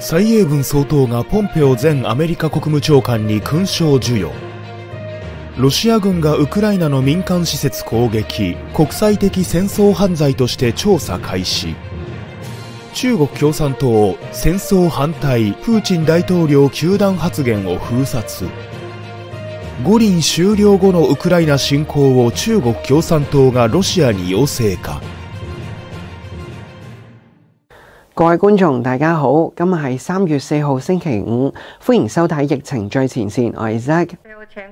蔡英文総統がポンペオ前アメリカ国務長官に勲章授与ロシア軍がウクライナの民間施設攻撃国際的戦争犯罪として調査開始中国共産党戦争反対プーチン大統領糾弾発言を封殺五輪終了後のウクライナ侵攻を中国共産党がロシアに要請か各位大家好，今日三月四星期五，迎收睇疫情最前我 Zack。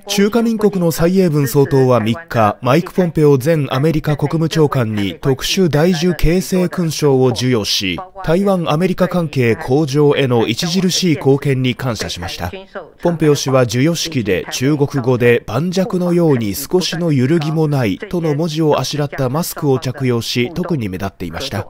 中華民国の蔡英文総統は3日、マイク・ポンペオ前アメリカ国務長官に特殊大樹形成勲章を授与し、台湾・アメリカ関係向上への著しい貢献に感謝しました。ポンペオ氏は授与式で中国語で盤石のように少しの揺るぎもないとの文字をあしらったマスクを着用し、特に目立っていました。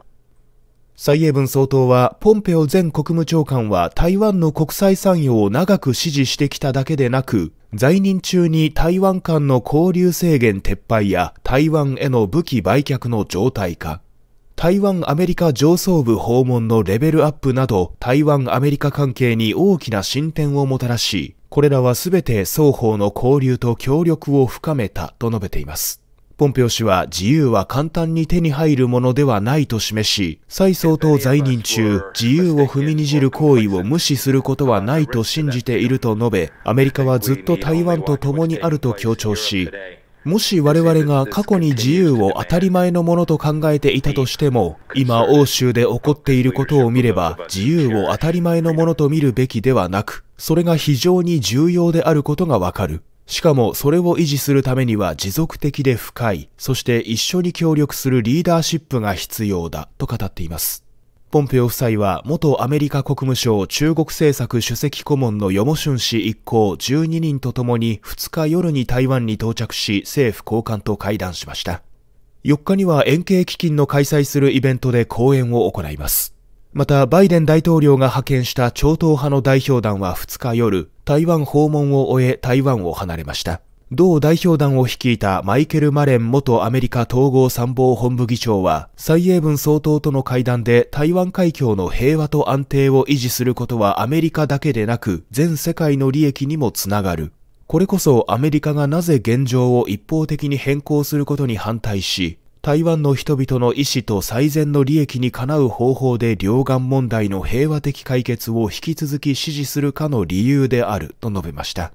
蔡英文総統は、ポンペオ前国務長官は台湾の国際産業を長く支持してきただけでなく、在任中に台湾間の交流制限撤廃や台湾への武器売却の常態化、台湾アメリカ上層部訪問のレベルアップなど、台湾アメリカ関係に大きな進展をもたらし、これらは全て双方の交流と協力を深めたと述べています。ポンペオ氏は自由は簡単に手に入るものではないと示し、蔡総統在任中、自由を踏みにじる行為を無視することはないと信じていると述べ、アメリカはずっと台湾と共にあると強調し、もし我々が過去に自由を当たり前のものと考えていたとしても、今欧州で起こっていることを見れば、自由を当たり前のものと見るべきではなく、それが非常に重要であることがわかる。しかもそれを維持するためには持続的で深い、そして一緒に協力するリーダーシップが必要だと語っています。ポンペオ夫妻は元アメリカ国務省中国政策主席顧問のヨモシュン氏一行12人と共に2日夜に台湾に到着し政府高官と会談しました。4日には円形基金の開催するイベントで講演を行います。また、バイデン大統領が派遣した超党派の代表団は2日夜、台湾訪問を終え台湾を離れました。同代表団を率いたマイケル・マレン元アメリカ統合参謀本部議長は、蔡英文総統との会談で台湾海峡の平和と安定を維持することはアメリカだけでなく、全世界の利益にもつながる。これこそアメリカがなぜ現状を一方的に変更することに反対し、台湾の人々の意思と最善の利益にかなう方法で両岸問題の平和的解決を引き続き支持するかの理由であると述べました。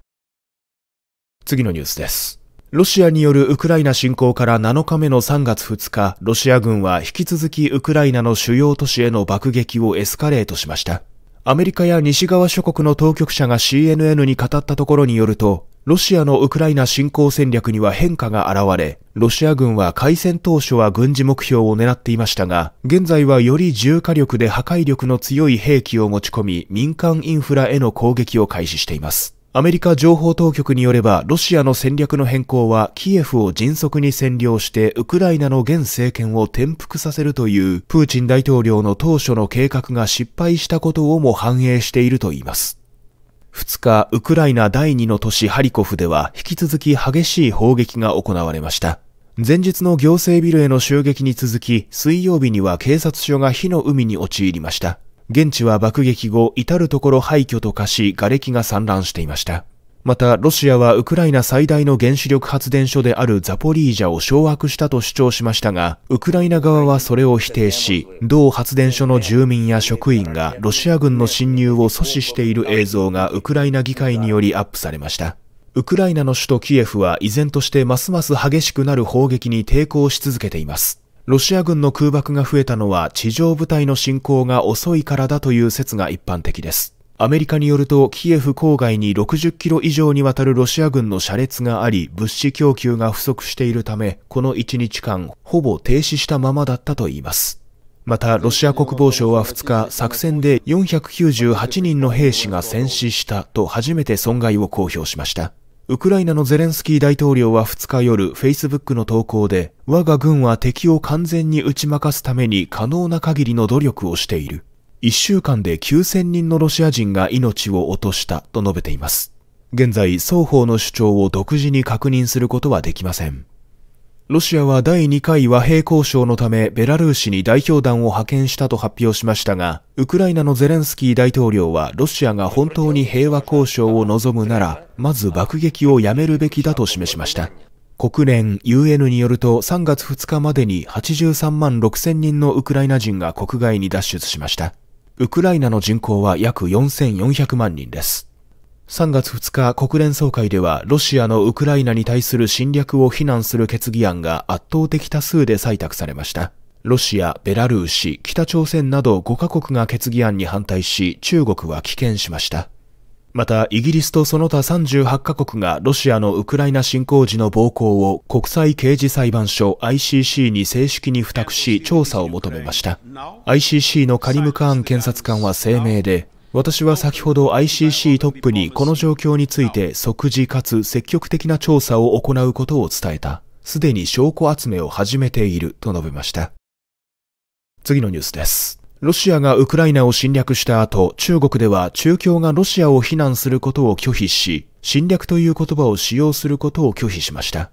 次のニュースです。ロシアによるウクライナ侵攻から7日目の3月2日、ロシア軍は引き続きウクライナの主要都市への爆撃をエスカレートしました。アメリカや西側諸国の当局者が CNN に語ったところによると、ロシアのウクライナ侵攻戦略には変化が現れ、ロシア軍は開戦当初は軍事目標を狙っていましたが、現在はより重火力で破壊力の強い兵器を持ち込み、民間インフラへの攻撃を開始しています。アメリカ情報当局によれば、ロシアの戦略の変更は、キエフを迅速に占領して、ウクライナの現政権を転覆させるという、プーチン大統領の当初の計画が失敗したことをも反映しているといいます。2日、ウクライナ第2の都市ハリコフでは引き続き激しい砲撃が行われました。前日の行政ビルへの襲撃に続き、水曜日には警察署が火の海に陥りました。現地は爆撃後、至るところ廃墟と化し、瓦礫が散乱していました。また、ロシアはウクライナ最大の原子力発電所であるザポリージャを掌握したと主張しましたが、ウクライナ側はそれを否定し、同発電所の住民や職員がロシア軍の侵入を阻止している映像がウクライナ議会によりアップされました。ウクライナの首都キエフは依然としてますます激しくなる砲撃に抵抗し続けています。ロシア軍の空爆が増えたのは地上部隊の侵攻が遅いからだという説が一般的です。アメリカによるとキエフ郊外に60キロ以上にわたるロシア軍の車列があり物資供給が不足しているためこの1日間ほぼ停止したままだったといいますまたロシア国防省は2日作戦で498人の兵士が戦死したと初めて損害を公表しましたウクライナのゼレンスキー大統領は2日夜、Facebook の投稿で、我が軍は敵を完全に打ち負かすために可能な限りの努力をしている。1週間で9000人のロシア人が命を落としたと述べています。現在、双方の主張を独自に確認することはできません。ロシアは第2回和平交渉のためベラルーシに代表団を派遣したと発表しましたが、ウクライナのゼレンスキー大統領はロシアが本当に平和交渉を望むなら、まず爆撃をやめるべきだと示しました。国連 UN によると3月2日までに83万6000人のウクライナ人が国外に脱出しました。ウクライナの人口は約4400万人です。3月2日国連総会ではロシアのウクライナに対する侵略を非難する決議案が圧倒的多数で採択されました。ロシア、ベラルーシ、北朝鮮など5カ国が決議案に反対し中国は棄権しました。また、イギリスとその他38カ国がロシアのウクライナ侵攻時の暴行を国際刑事裁判所 ICC に正式に付託し調査を求めました。ICC のカリム・カーン検察官は声明で、私は先ほど ICC トップにこの状況について即時かつ積極的な調査を行うことを伝えた。すでに証拠集めを始めていると述べました。次のニュースです。ロシアがウクライナを侵略した後、中国では中共がロシアを非難することを拒否し、侵略という言葉を使用することを拒否しました。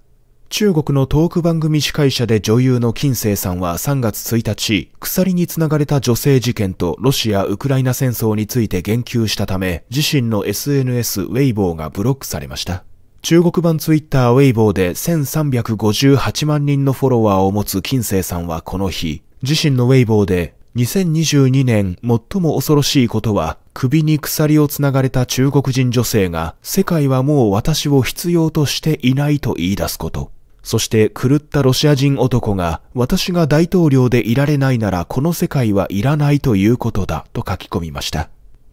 中国のトーク番組司会者で女優の金星さんは3月1日、鎖につながれた女性事件とロシア・ウクライナ戦争について言及したため、自身の SNS ウェイボーがブロックされました。中国版ツイッターウェイボーで1358万人のフォロワーを持つ金星さんはこの日、自身のウェイボーで2022年最も恐ろしいことは、首に鎖をつながれた中国人女性が、世界はもう私を必要としていないと言い出すこと。そして狂ったロシア人男が、私が大統領でいられないならこの世界はいらないということだ、と書き込みました。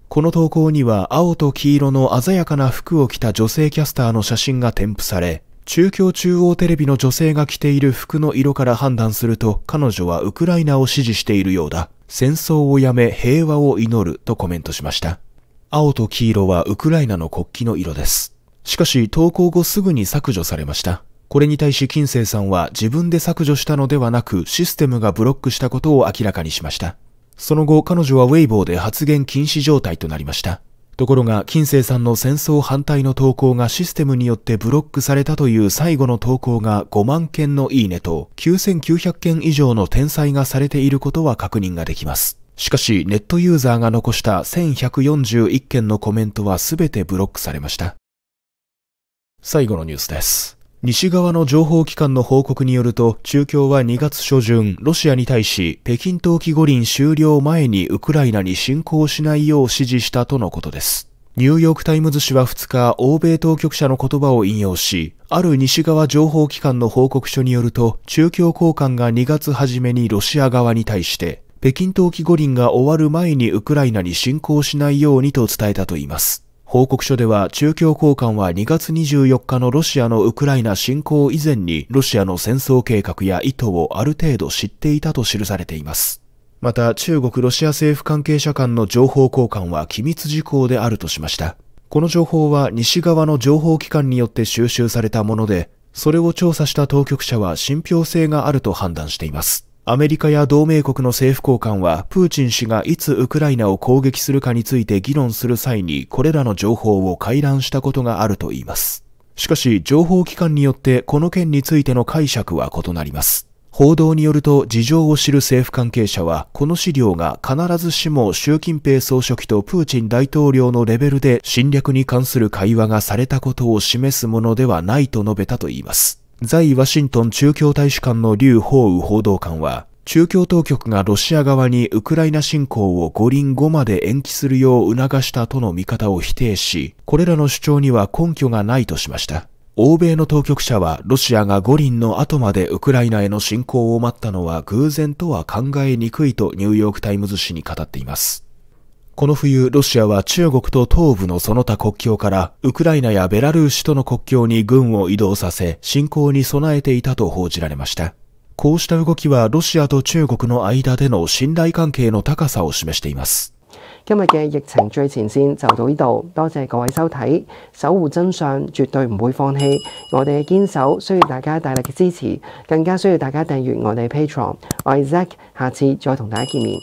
この投稿には青と黄色の鮮やかな服を着た女性キャスターの写真が添付され、中共中央テレビの女性が着ている服の色から判断すると彼女はウクライナを支持しているようだ。戦争をやめ平和を祈るとコメントしました。青と黄色はウクライナの国旗の色です。しかし投稿後すぐに削除されました。これに対し金星さんは自分で削除したのではなくシステムがブロックしたことを明らかにしました。その後彼女はウェイボーで発言禁止状態となりました。ところが、金星さんの戦争反対の投稿がシステムによってブロックされたという最後の投稿が5万件のいいねと、9900件以上の転載がされていることは確認ができます。しかし、ネットユーザーが残した1141件のコメントは全てブロックされました。最後のニュースです。西側の情報機関の報告によると、中共は2月初旬、ロシアに対し、北京冬季五輪終了前にウクライナに侵攻しないよう指示したとのことです。ニューヨークタイムズ紙は2日、欧米当局者の言葉を引用し、ある西側情報機関の報告書によると、中共高官が2月初めにロシア側に対して、北京冬季五輪が終わる前にウクライナに侵攻しないようにと伝えたといいます。報告書では中共高官は2月24日のロシアのウクライナ侵攻以前にロシアの戦争計画や意図をある程度知っていたと記されています。また中国ロシア政府関係者間の情報交換は機密事項であるとしました。この情報は西側の情報機関によって収集されたもので、それを調査した当局者は信憑性があると判断しています。アメリカや同盟国の政府高官は、プーチン氏がいつウクライナを攻撃するかについて議論する際に、これらの情報を回覧したことがあるといいます。しかし、情報機関によってこの件についての解釈は異なります。報道によると事情を知る政府関係者は、この資料が必ずしも習近平総書記とプーチン大統領のレベルで侵略に関する会話がされたことを示すものではないと述べたといいます。在ワシントン中共大使館の劉邦宇報道官は、中共当局がロシア側にウクライナ侵攻を五輪後まで延期するよう促したとの見方を否定し、これらの主張には根拠がないとしました。欧米の当局者はロシアが五輪の後までウクライナへの侵攻を待ったのは偶然とは考えにくいとニューヨークタイムズ紙に語っています。この冬、ロシアは中国と東部のその他国境からウクライナやベラルーシとの国境に軍を移動させ、侵攻に備えていたと報じられました。こうした動きはロシアと中国の間での信頼関係の高さを示しています。今日嘅疫情最前線就到呢度，多謝各位收睇，守護真相絕對唔放我哋嘅守需要大家大力嘅支持，更加需要大家我哋 p a t r o n 我 Zack，下次再同大家面。